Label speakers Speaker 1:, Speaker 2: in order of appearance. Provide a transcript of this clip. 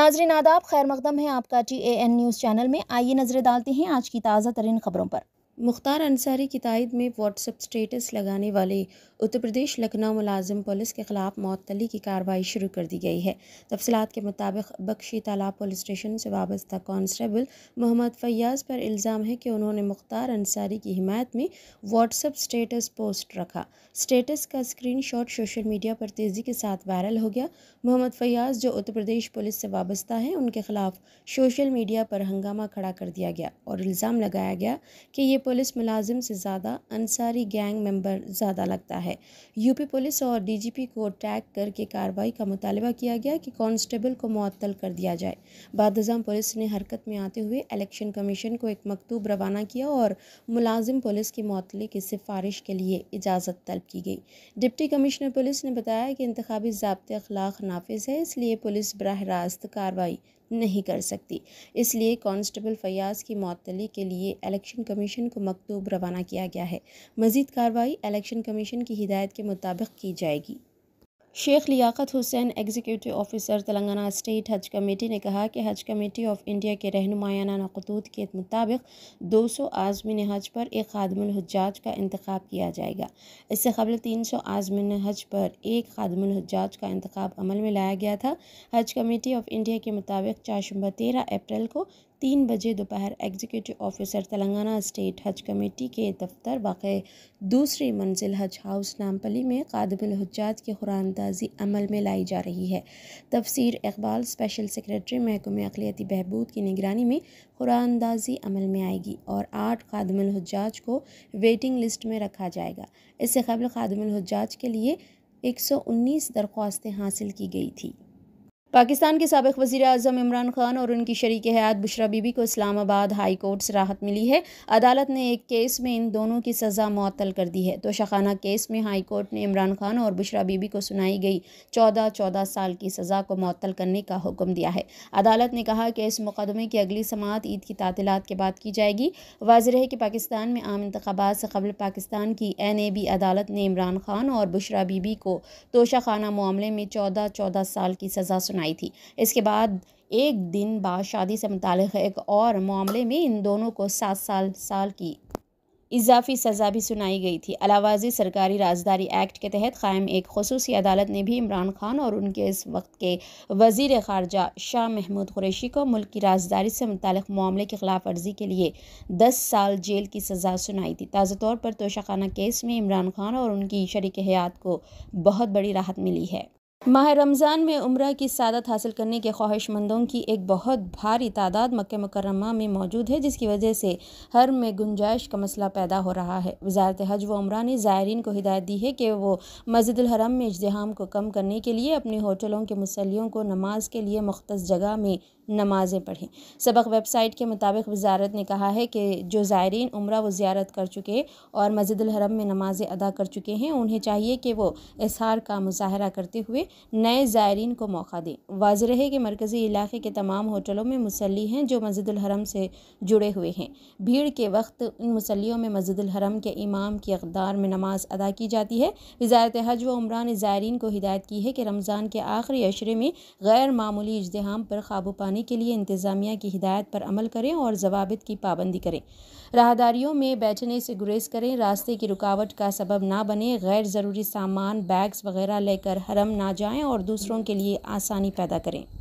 Speaker 1: नाजरीन आदाब खैर मकदम है आपका T A N news channel में आइए नज़रें डालते हैं आज की ताज़ा तरीन खबरों पर मुख्तार अंसारी की तायद में व्हाट्सएप स्टेटस लगाने वाले उत्तर प्रदेश लखनऊ मुलाजिम पुलिस के खिलाफ मअतली की कार्रवाई शुरू कर दी गई है तफसलत के मुताबिक बख्शी तालाब पुलिस स्टेशन से वाबस्ता कॉन्स्टेबल मोहम्मद फैयाज पर इल्ज़ाम है कि उन्होंने मुख्तार अंसारी की हिमायत में व्हाट्सएप स्टेटस पोस्ट रखा स्टेटस का स्क्रीन शॉट सोशल मीडिया पर तेज़ी के साथ वायरल हो गया मोहम्मद फैयाज जो उत्तर प्रदेश पुलिस से वाबस्ता हैं उनके खिलाफ सोशल मीडिया पर हंगामा खड़ा कर दिया गया और इल्ज़ाम लगाया गया कि ये पुलिस मुलाजिम से ज़्यादा अंसारी गैंग मेंबर ज़्यादा लगता है यूपी पुलिस और डीजीपी को टैग करके कार्रवाई का मुतालबा किया गया कि कांस्टेबल को मअतल कर दिया जाए बाद पुलिस ने हरकत में आते हुए इलेक्शन कमीशन को एक मकतूब रवाना किया और मुलाजिम पुलिस की मतले की सिफारिश के लिए इजाज़त तलब की गई डिप्टी कमिश्नर पुलिस ने बताया कि इंतबी जबते अखलाक नाफिज है इसलिए पुलिस बरह रास्त कार्रवाई नहीं कर सकती इसलिए कांस्टेबल फयाज की मअतली के लिए इलेक्शन कमीशन को मकतूब रवाना किया गया है मजीद कार्रवाई इलेक्शन कमीशन की हिदायत के मुताबिक की जाएगी Sheikh Liaquat Hussain executive officer Telangana state Haj committee ने कहा कि हज कमेटी ऑफ इंडिया के रहनुमायाना नकदूद के मुताबिक 200 आज़मिन हज पर एक खादमहजाज का इंतखब किया जाएगा इससे कबल 300 आज़मीन हज पर एक खादमहजाज का इंतखब अमल में लाया गया था हज कमेटी ऑफ इंडिया के मुताबिक चार शुबा तेरह अप्रैल को तीन बजे दोपहर executive officer Telangana state Haj committee के दफ्तर वाक़ दूसरी मंजिल हज हाउस नामपली में कादबुलहजात की कुरानंदाजी अमल में लाई जा रही है तफसीर इकबाल स्पेशल सेक्रेटरी महकुम अकलीती बहबूद की निगरानी में खुरानंदाजी अमल में आएगी और आठ कादमलहजाज को वेटिंग लिस्ट में रखा जाएगा इससे कबल कादमलहजाज के लिए एक सौ उन्नीस दरख्वास्तें हासिल की गई थी पाकिस्तान के सबक वज़ी अजम इमरान खान और उनकी शरीक हयात बुशरा बीबी को इस्लामाबाद हाई कोर्ट से राहत मिली है अदालत ने एक केस में इन दोनों की सज़ा मअतल कर दी है तो शखाना केस में हाई कोर्ट ने इमरान खान और बुशरा बीबी को सुनाई गई चौदह चौदह साल की सज़ा को मअतल करने का हुक्म दिया है अदालत ने कहा कि इस मुकदमे की अगली समात ईद की तातीलत के बाद की जाएगी वाजह है कि पाकिस्तान में आम इंतबात से कबल पाकिस्तान की एन ए बी अदालत ने इमरान खान और बुशरा बीबी को तोशा खाना मामले में चौदह चौदह साल की सज़ा सुनाई सुनाई थी इसके बाद एक दिन बाद शादी से मुतल एक और मामले में इन दोनों को सात साल साल की इजाफी सज़ा भी सुनाई गई थी अलावाजी सरकारी राजदारी एक्ट के तहत कायम एक खसूस अदालत ने भी इमरान खान और उनके इस वक्त के वजीर खारजा शाह महमूद कुरैशी को मुल्क की राजदारी से मुतल मामले की खिलाफ वर्जी के लिए दस साल जेल की सज़ा सुनाई थी ताज़ा तौर पर तोशाखाना केस में इमरान खान और उनकी शरीक हयात को बहुत बड़ी राहत मिली है माह रमज़ान में उम्र की सादत हासिल करने के ख्वाहिशमंदों की एक बहुत भारी तादाद मक् मकरमा में मौजूद है जिसकी वजह से हर में गुंजाइश का मसला पैदा हो रहा है वजारत हज व उम्र ने ज़ायरीन को हिदायत दी है कि वो मस्जिद हरम में इजहाम को कम करने के लिए अपने होटलों के मसलियों को नमाज के लिए मुख्त जगह में नमाज़ें पढ़ें सबक वेबसाइट के मुताबिक वजारत ने कहा है कि जो ज़ायरीन उम्र व ज़्यारत कर चुके और मस्जिद हरम में नमाज़ें अदा कर चुके हैं उन्हें चाहिए कि वो इसहार का मुजाहरा करते हुए नए ज़ायरीन को मौका दें वाज रहे कि मरकज़ी इलाके के तमाम होटलों में मुसली हैं जो मस्जिदहरम से जुड़े हुए हैं भीड़ के वक्त इन मुसलियों में मस्जिदहरम के इमाम की अकदार में नमाज अदा की जाती है वजारत हज व उमरान ने ज़ायरीन को हिदायत की है कि रमज़ान के आखिरी अशरे में गैर मामूली इजतहाम पर काबू पाने के लिए इंतज़ामिया की हिदायत पर अमल करें और जवाबित की पाबंदी करें राहदारियों में बैठने से गुरेज करें रास्ते की रुकावट का सबब ना बने गैर ज़रूरी सामान बैग्स वगैरह लेकर हरम ना जाएं और दूसरों के लिए आसानी पैदा करें